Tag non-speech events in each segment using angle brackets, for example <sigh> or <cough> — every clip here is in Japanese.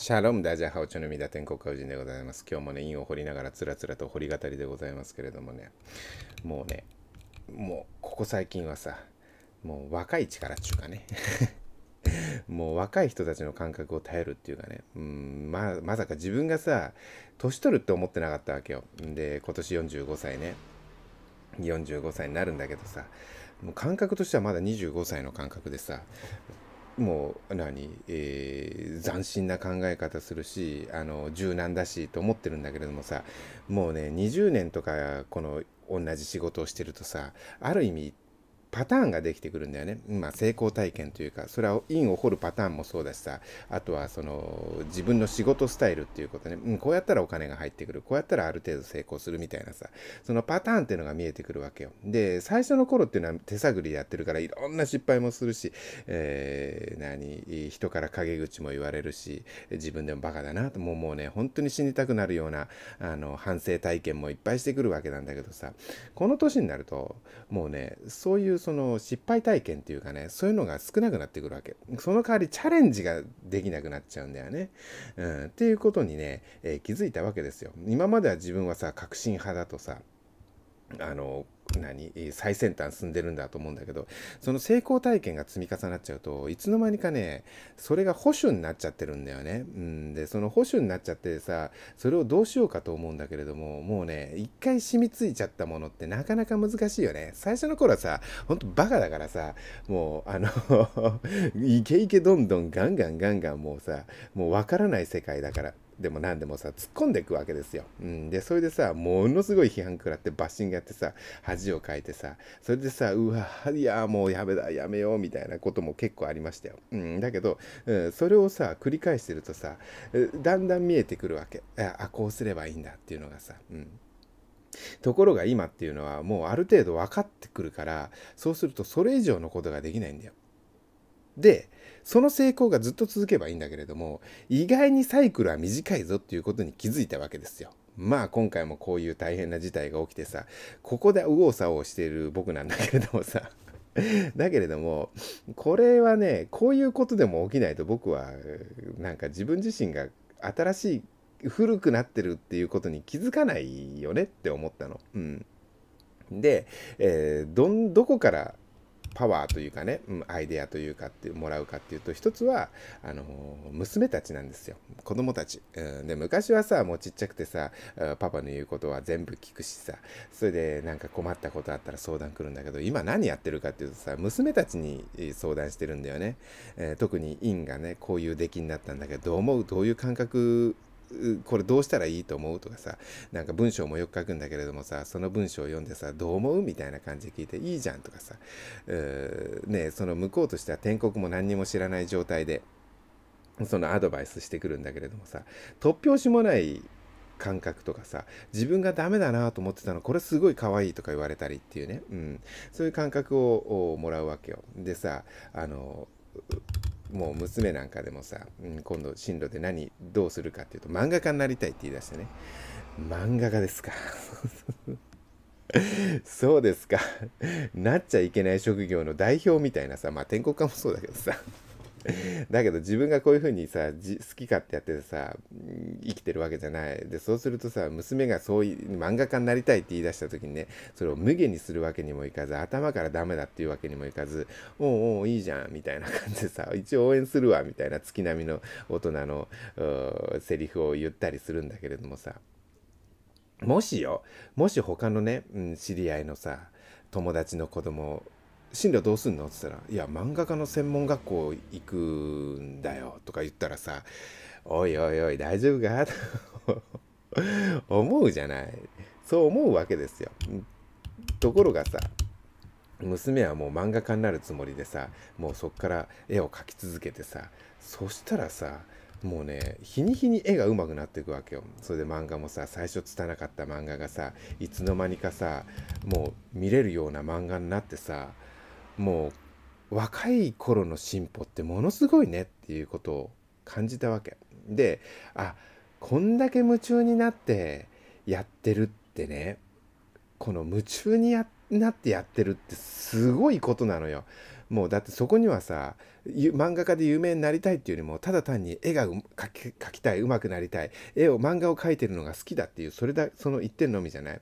シャロムダジャハオチョヌミダ天国家夫人でございます。今日もね、陰を掘りながらつらつらと掘り語りでございますけれどもね、もうね、もうここ最近はさ、もう若い力っちゅうかね、<laughs> もう若い人たちの感覚を耐えるっていうかね、うんままさか自分がさ、年取るって思ってなかったわけよ。で、今年45歳ね、45歳になるんだけどさ、もう感覚としてはまだ25歳の感覚でさ、もう何、えー、斬新な考え方するしあの柔軟だしと思ってるんだけれどもさもうね20年とかこの同じ仕事をしてるとさある意味パターンができてくるんだよね。まあ、成功体験というか、それはインを掘るパターンもそうだしさ、あとはその自分の仕事スタイルっていうことね、うん、こうやったらお金が入ってくる、こうやったらある程度成功するみたいなさ、そのパターンっていうのが見えてくるわけよ。で、最初の頃っていうのは手探りでやってるから、いろんな失敗もするし、えー、何、人から陰口も言われるし、自分でもバカだなと、もうもうね、本当に死にたくなるような、あの、反省体験もいっぱいしてくるわけなんだけどさ、この年になると、もうね、そういうその失敗体験っていうかねそういうのが少なくなってくるわけその代わりチャレンジができなくなっちゃうんだよね、うん、っていうことにね、えー、気づいたわけですよ今までは自分はさ革新派だとさあの何最先端進んでるんだと思うんだけどその成功体験が積み重なっちゃうといつの間にかねそれが保守になっちゃってるんだよね。うん、でその保守になっちゃってさそれをどうしようかと思うんだけれどももうね一回染みついちゃったものってなかなか難しいよね。最初の頃はさほんとバカだからさもうあの <laughs> イケイケどんどんガンガンガンガンもうさもうわからない世界だから。でも何でもさ突っ込んでいくわけですよ。うん、でそれでさものすごい批判食らってバッシングやってさ恥をかいてさそれでさうわいやもうやめだやめようみたいなことも結構ありましたよ。うん、だけど、うん、それをさ繰り返してるとさだんだん見えてくるわけあこうすればいいんだっていうのがさ。うんところが今っていうのはもうある程度分かってくるからそうするとそれ以上のことができないんだよ。で、その成功がずっと続けばいいんだけれども、意外にサイクルは短いぞっていうことに気づいたわけですよ。まあ今回もこういう大変な事態が起きてさ、ここで右往左往している僕なんだけれどもさ、<laughs> だけれども、これはね、こういうことでも起きないと僕は、なんか自分自身が新しい、古くなってるっていうことに気づかないよねって思ったの。うん。で、えー、ど、どこからパワーというかね、うん、アイデアというかってもらうかっていうと一つはあの娘たちなんですよ子供たち、うん、で昔はさもうちっちゃくてさパパの言うことは全部聞くしさそれでなんか困ったことあったら相談来るんだけど今何やってるかっていうとさ娘たちに相談してるんだよね、えー、特に院がねこういう出来になったんだけどどう思うどういう感覚これどうしたらいいと思うとかさなんか文章もよく書くんだけれどもさその文章を読んでさどう思うみたいな感じで聞いていいじゃんとかさねその向こうとしては天国も何にも知らない状態でそのアドバイスしてくるんだけれどもさ突拍子もない感覚とかさ自分がダメだなと思ってたのこれすごい可愛いとか言われたりっていうね、うん、そういう感覚をもらうわけよ。でさあのもう娘なんかでもさ、うん、今度進路で何どうするかっていうと漫画家になりたいって言い出してね漫画家ですか <laughs> そうですかなっちゃいけない職業の代表みたいなさまあ天国家もそうだけどさ <laughs> だけど自分がこういう風にさ好き勝手やっててさ生きてるわけじゃないでそうするとさ娘がそういう漫画家になりたいって言い出した時にねそれを無限にするわけにもいかず頭からダメだっていうわけにもいかず「おうおういいじゃん」みたいな感じでさ <laughs> 一応応援するわみたいな月並みの大人のセリフを言ったりするんだけれどもさもしよもし他のね、うん、知り合いのさ友達の子供進路どうすんの?」っつったら「いや漫画家の専門学校行くんだよ」とか言ったらさ「おいおいおい大丈夫か?」<laughs> 思うじゃないそう思うわけですよ。ところがさ娘はもう漫画家になるつもりでさもうそっから絵を描き続けてさそしたらさもうね日に日に絵が上手くなっていくわけよそれで漫画もさ最初拙かった漫画がさいつの間にかさもう見れるような漫画になってさもう若い頃の進歩ってものすごいねっていうことを感じたわけであこんだけ夢中になってやってるってねこの夢中になってやってるってすごいことなのよ。もうだってそこにはさ漫画家で有名になりたいっていうよりもただ単に絵が描き描きたいうまくなりたい絵を漫画を描いてるのが好きだっていうそれだその一点のみじゃない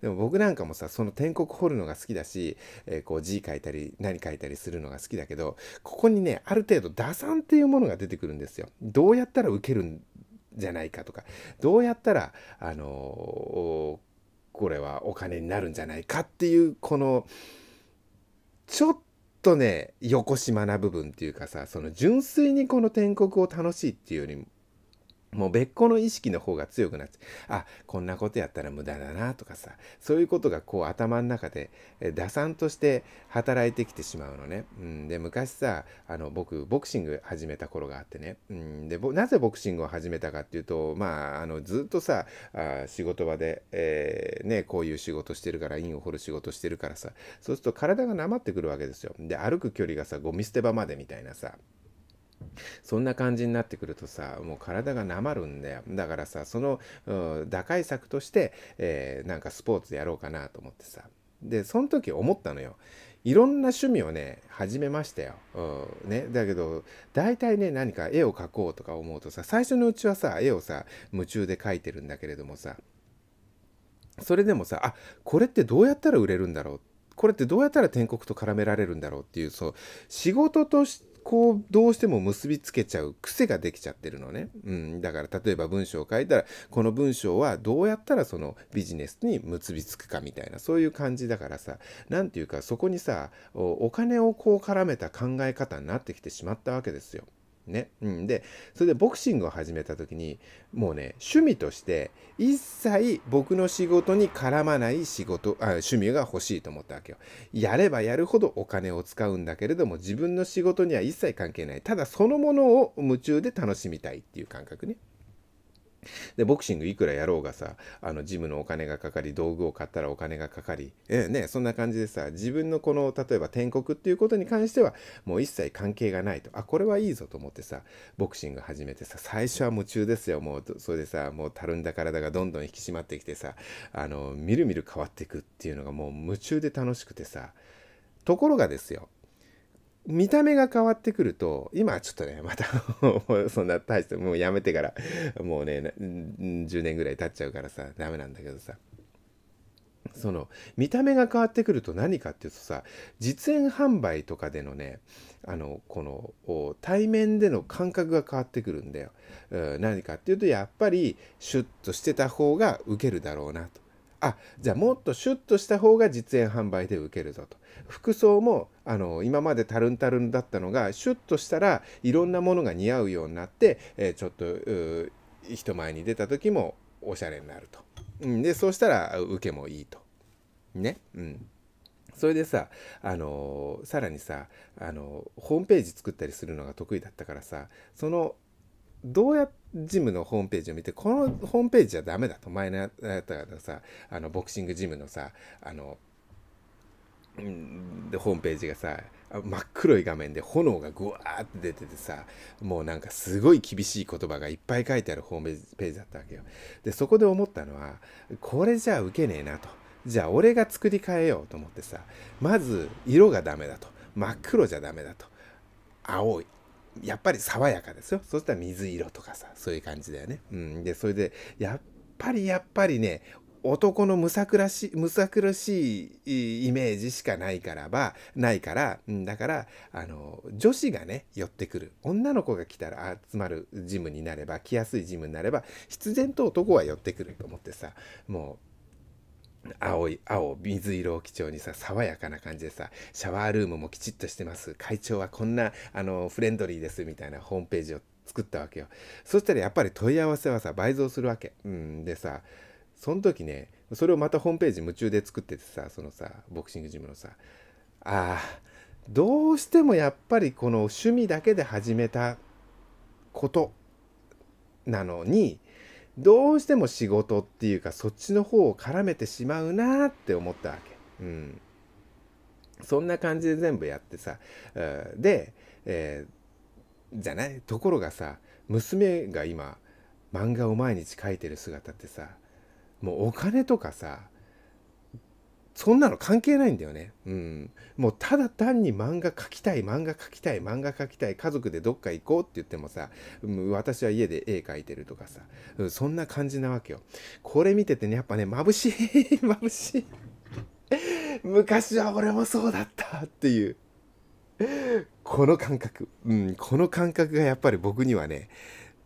でも僕なんかもさその天国掘るのが好きだし、えー、こう字書いたり何書いたりするのが好きだけどここにねある程度打算っていうものが出てくるんですよどうやったら受けるんじゃないかとかどうやったらあのーこれはお金になるんじゃないかっていうこのちょっとねよこしまな部分っていうかさその純粋にこの天国を楽しいっていうよりもう別個の意識の方が強くなってあこんなことやったら無駄だなとかさそういうことがこう頭の中で打算として働いてきてしまうのね、うん、で昔さあの僕ボクシング始めた頃があってね、うん、でなぜボクシングを始めたかっていうとまああのずっとさあ仕事場で、えー、ね、こういう仕事してるからインを掘る仕事してるからさそうすると体がなまってくるわけですよで歩く距離がさゴミ捨て場までみたいなさそんな感じになってくるとさもう体がなまるんだよだからさその、打開策として、えー、なんかスポーツやろうかなと思ってさでその時思ったのよいろんな趣味をね始めましたよ、うん、ね、だけど大体ね何か絵を描こうとか思うとさ最初のうちはさ絵をさ夢中で描いてるんだけれどもさそれでもさあこれってどうやったら売れるんだろうこれってどうやったら天国と絡められるんだろうっていうそう仕事としこうどうしても結びつけちゃう癖ができちゃってるのね、うん、だから例えば文章を書いたらこの文章はどうやったらそのビジネスに結びつくかみたいなそういう感じだからさ何て言うかそこにさお金をこう絡めた考え方になってきてしまったわけですよ。ね。うん、で、それでボクシングを始めた時に、もうね、趣味として、一切僕の仕事に絡まない仕事、あ趣味が欲しいと思ったわけよ。やればやるほどお金を使うんだけれども、自分の仕事には一切関係ない。ただそのものを夢中で楽しみたいっていう感覚ね。でボクシングいくらやろうがさあのジムのお金がかかり道具を買ったらお金がかかり、えね、そんな感じでさ自分のこの例えば天国っていうことに関してはもう一切関係がないとあこれはいいぞと思ってさボクシング始めてさ最初は夢中ですよもうそれでさもうたるんだ体がどんどん引き締まってきてさあのみるみる変わっていくっていうのがもう夢中で楽しくてさところがですよ見た目が変わってくると、今はちょっとね、また <laughs> そんな大して、もうやめてから、もうね、10年ぐらい経っちゃうからさ、ダメなんだけどさ。その、見た目が変わってくると何かっていうとさ、実演販売とかでのね、あの、この、対面での感覚が変わってくるんだよ。何かっていうと、やっぱり、シュッとしてた方がウケるだろうなと。あじゃあもっとシュッとした方が実演販売で受けるぞと服装もあの今までタルンタルンだったのがシュッとしたらいろんなものが似合うようになって、えー、ちょっと人前に出た時もおしゃれになると、うん、でそうしたら受けもいいとねうんそれでさ、あのー、さらにさ、あのー、ホームページ作ったりするのが得意だったからさそのどうやジムのホームページを見て、このホームページじゃダメだと、前のやったのさ、あの、ボクシングジムのさ、あの、でホームページがさ真っ黒い画面で炎がぐわーって出ててさもうなんかすごい厳しい言葉がいっぱい書いてあるホームページだったわけよでそこで思ったのはこれじゃ受けねえなとじゃあ俺が作り変えようと思ってさまず色がダメだと真っ黒じゃダメだと青いやっぱり爽やかですよ。そしたら水色とかさ、そういう感じだよね。うん。で、それで、やっぱりやっぱりね、男のむさくらしむさ苦しいイメージしかないからば、ないから、だから、あの、女子がね、寄ってくる。女の子が来たら集まるジムになれば、来やすいジムになれば、必然と男は寄ってくると思ってさ、もう、青い青水色を基調にさ爽やかな感じでさシャワールームもきちっとしてます会長はこんなあのフレンドリーですみたいなホームページを作ったわけよそしたらやっぱり問い合わせはさ倍増するわけ、うん、でさその時ねそれをまたホームページ夢中で作っててさそのさボクシングジムのさあどうしてもやっぱりこの趣味だけで始めたことなのにどうしても仕事っていうかそっちの方を絡めてしまうなって思ったわけ。うん。そんな感じで全部やってさ。で、えー、じゃないところがさ、娘が今、漫画を毎日描いてる姿ってさ、もうお金とかさ、そんなの関係ないんだよね。うん。もうただ単に漫画描きたい、漫画描きたい、漫画描きたい、家族でどっか行こうって言ってもさ、私は家で絵描いてるとかさ、そんな感じなわけよ。これ見ててね、やっぱね、眩しい、<laughs> 眩しい。昔は俺もそうだったっていう。この感覚、うん、この感覚がやっぱり僕にはね、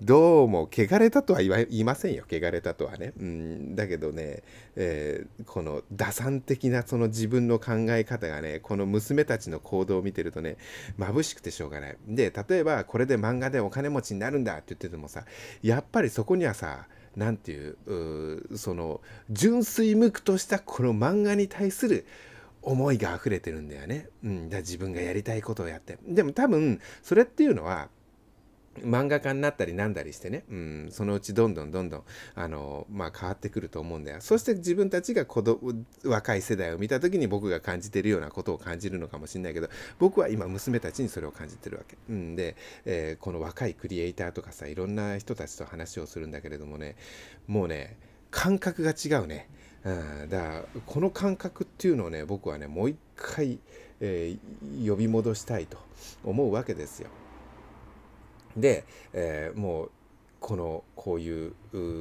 どうも、汚れたとは言いませんよ、汚れたとはね。うん、だけどね、えー、この打算的なその自分の考え方がね、この娘たちの行動を見てるとね、眩しくてしょうがない。で、例えば、これで漫画でお金持ちになるんだって言っててもさ、やっぱりそこにはさ、何ていうう、その、純粋無垢としたこの漫画に対する、思いが溢れてるんだよね。うん、だ自分がやりたいことをやって。でも多分、それっていうのは、漫画家になったりなんだりしてね、うん、そのうちどんどんどんどん、あの、まあ、変わってくると思うんだよ。そして自分たちが子ど若い世代を見た時に僕が感じてるようなことを感じるのかもしれないけど、僕は今娘たちにそれを感じてるわけ。うんで、えー、この若いクリエイターとかさ、いろんな人たちと話をするんだけれどもね、もうね、感覚が違うね。うん、だからこの感覚っていうのをね僕はねもう一回、えー、呼び戻したいと思うわけですよ。で、えー、もうこのこういう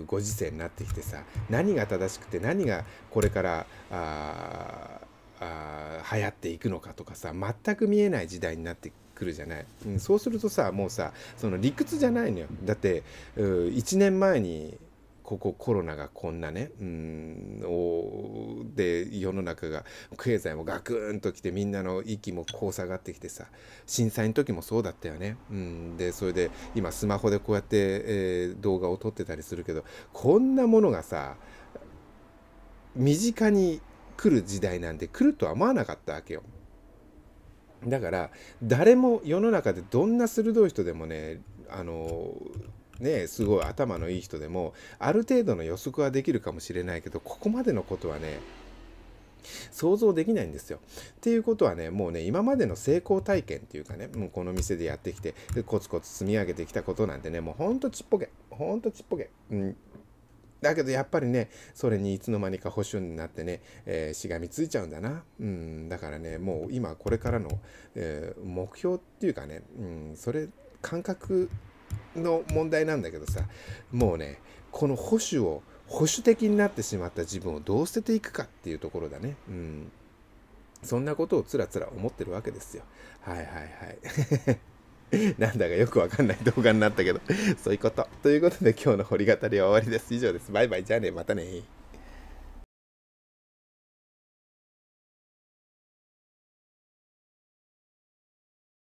ご時世になってきてさ何が正しくて何がこれからああ流行っていくのかとかさ全く見えない時代になってくるじゃない、うん、そうするとさもうさその理屈じゃないのよだって1年前にここコロナがこんなねうんおで世の中が経済もガクンときてみんなの息もこう下がってきてさ震災の時もそうだったよね。うん、でそれで今スマホでこうやって、えー、動画を撮ってたりするけどこんなものがさ身近に来る時代なんで、来るとは思わなかったわけよ。だから誰も世の中でどんな鋭い人でもねあのね、すごい頭のいい人でも、ある程度の予測はできるかもしれないけど、ここまでのことはね、想像できないんですよ。っていうことはね、もうね、今までの成功体験っていうかね、もうこの店でやってきて、コツコツ積み上げてきたことなんてね、もうほんとちっぽけ、ほんとちっぽけ。うんだけどやっぱりね、それにいつの間にか保守になってね、えー、しがみついちゃうんだな。うん、だからね、もう今これからの、えー、目標っていうかね、うん、それ、感覚の問題なんだけどさもうねこの保守を保守的になってしまった自分をどう捨てていくかっていうところだね。うんそんなことをつらつら思ってるわけですよ。はいはいはい。<laughs> なんだかよくわかんない動画になったけどそういうこと。ということで今日の掘り語りは終わりです。以上です。バイバイ。じゃあね。またね。